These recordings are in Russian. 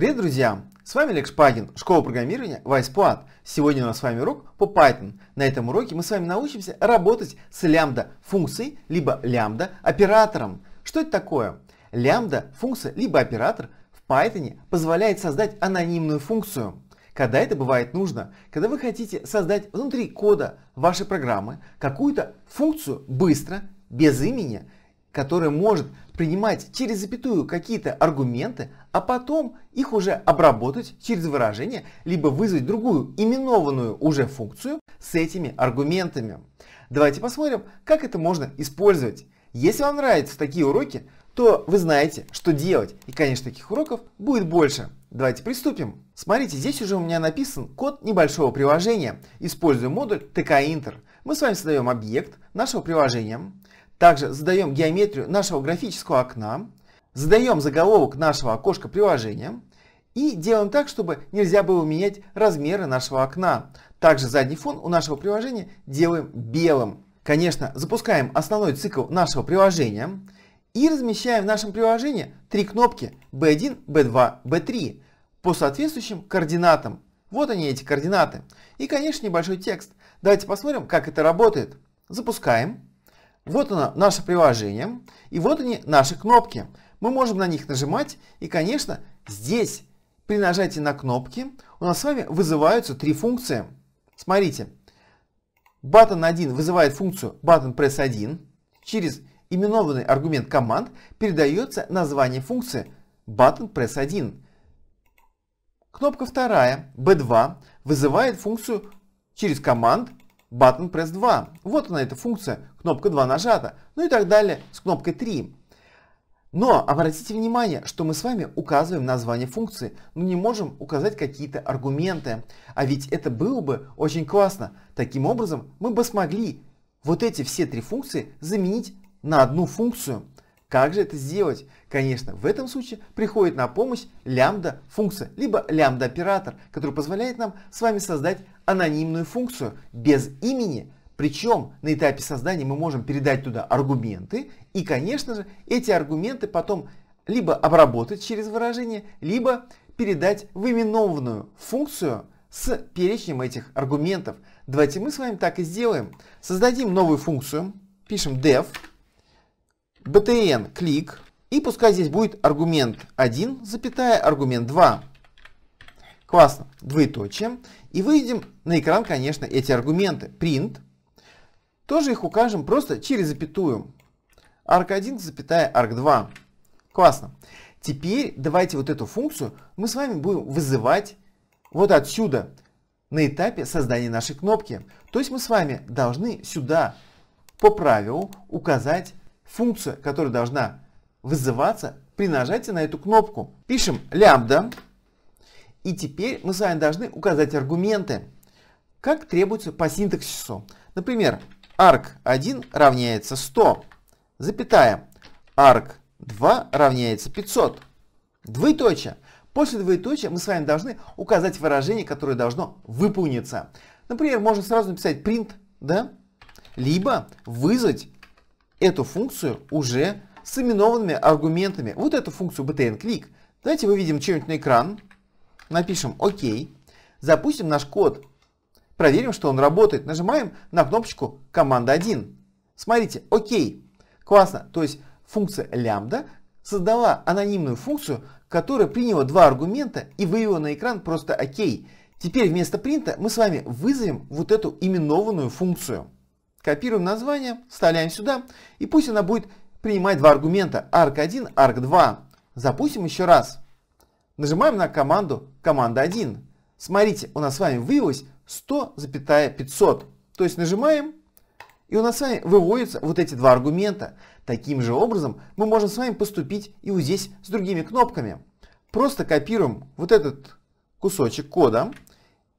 Привет, друзья! С вами Олег Шпагин, школа программирования Вайспуат. Сегодня у нас с вами урок по Python. На этом уроке мы с вами научимся работать с лямбда функцией, либо лямбда оператором. Что это такое? Лямбда функция, либо оператор в Python позволяет создать анонимную функцию. Когда это бывает нужно? Когда вы хотите создать внутри кода вашей программы какую-то функцию быстро, без имени, которая может принимать через запятую какие-то аргументы, а потом их уже обработать через выражение, либо вызвать другую именованную уже функцию с этими аргументами. Давайте посмотрим, как это можно использовать. Если вам нравятся такие уроки, то вы знаете, что делать. И, конечно, таких уроков будет больше. Давайте приступим. Смотрите, здесь уже у меня написан код небольшого приложения, используя модуль tkinter. Мы с вами создаем объект нашего приложения. Также задаем геометрию нашего графического окна, задаем заголовок нашего окошка приложения и делаем так, чтобы нельзя было менять размеры нашего окна. Также задний фон у нашего приложения делаем белым. Конечно, запускаем основной цикл нашего приложения и размещаем в нашем приложении три кнопки B1, B2, B3 по соответствующим координатам. Вот они эти координаты. И, конечно, небольшой текст. Давайте посмотрим, как это работает. Запускаем. Вот оно, наше приложение. И вот они, наши кнопки. Мы можем на них нажимать. И, конечно, здесь при нажатии на кнопки у нас с вами вызываются три функции. Смотрите. Button 1 вызывает функцию button press 1. Через именованный аргумент команд передается название функции button press 1. Кнопка вторая B2 вызывает функцию через команд Button Press 2. Вот она эта функция, кнопка 2 нажата, ну и так далее с кнопкой 3. Но обратите внимание, что мы с вами указываем название функции, но не можем указать какие-то аргументы. А ведь это было бы очень классно. Таким образом, мы бы смогли вот эти все три функции заменить на одну функцию. Как же это сделать? Конечно, в этом случае приходит на помощь лямбда-функция, либо лямбда-оператор, который позволяет нам с вами создать анонимную функцию без имени, причем на этапе создания мы можем передать туда аргументы, и, конечно же, эти аргументы потом либо обработать через выражение, либо передать в именованную функцию с перечнем этих аргументов. Давайте мы с вами так и сделаем. Создадим новую функцию, пишем def, btn клик, и пускай здесь будет аргумент 1, запятая, аргумент 2. Классно. Двоеточие. И выйдем на экран, конечно, эти аргументы. Print. Тоже их укажем просто через запятую. Arc1, запятая, arc2. Классно. Теперь давайте вот эту функцию мы с вами будем вызывать вот отсюда, на этапе создания нашей кнопки. То есть мы с вами должны сюда по правилу указать функция, которая должна вызываться при нажатии на эту кнопку. Пишем лямбда. И теперь мы с вами должны указать аргументы, как требуется по синтаксису. Например, arc1 равняется 100, запятая, arc2 равняется 500, двоеточие. После двоеточия мы с вами должны указать выражение, которое должно выполниться. Например, можно сразу написать print, да? либо вызвать эту функцию уже с именованными аргументами. Вот эту функцию btn-click. Давайте выведем что-нибудь на экран, напишем ОК, запустим наш код, проверим, что он работает. Нажимаем на кнопочку команда 1. Смотрите, ОК. Классно. То есть функция лямбда создала анонимную функцию, которая приняла два аргумента и вывела на экран просто ОК. Теперь вместо принта мы с вами вызовем вот эту именованную функцию. Копируем название, вставляем сюда, и пусть она будет принимать два аргумента, arc1, arc2. Запустим еще раз. Нажимаем на команду команда 1. Смотрите, у нас с вами вывелось 100,500. То есть нажимаем, и у нас с вами выводятся вот эти два аргумента. Таким же образом мы можем с вами поступить и вот здесь с другими кнопками. Просто копируем вот этот кусочек кода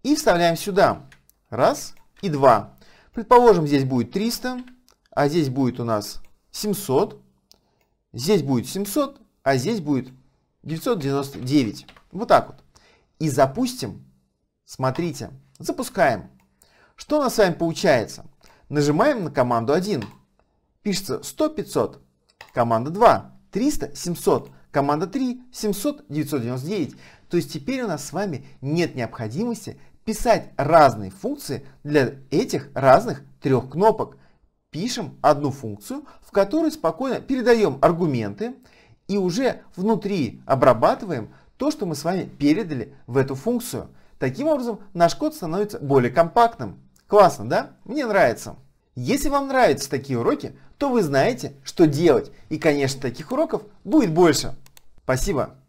и вставляем сюда. Раз и два. Предположим, здесь будет 300, а здесь будет у нас 700, здесь будет 700, а здесь будет 999. Вот так вот. И запустим. Смотрите, запускаем. Что у нас с вами получается? Нажимаем на команду 1. Пишется 100, 500. Команда 2. 300, 700. Команда 3, 700, 999. То есть теперь у нас с вами нет необходимости писать разные функции для этих разных трех кнопок. Пишем одну функцию, в которой спокойно передаем аргументы и уже внутри обрабатываем то, что мы с вами передали в эту функцию. Таким образом, наш код становится более компактным. Классно, да? Мне нравится. Если вам нравятся такие уроки, то вы знаете, что делать. И, конечно, таких уроков будет больше. Спасибо.